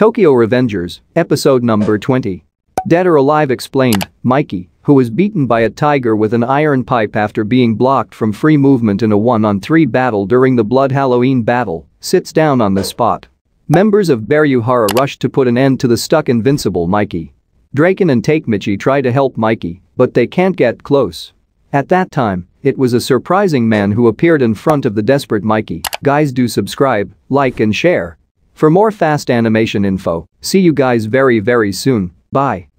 Tokyo Revengers, episode number 20. Dead or Alive explained, Mikey, who was beaten by a tiger with an iron pipe after being blocked from free movement in a one-on-three battle during the Blood Halloween battle, sits down on the spot. Members of Beryu Hara rush to put an end to the stuck invincible Mikey. Draken and Takemichi try to help Mikey, but they can't get close. At that time, it was a surprising man who appeared in front of the desperate Mikey. Guys do subscribe, like and share. For more fast animation info, see you guys very very soon, bye.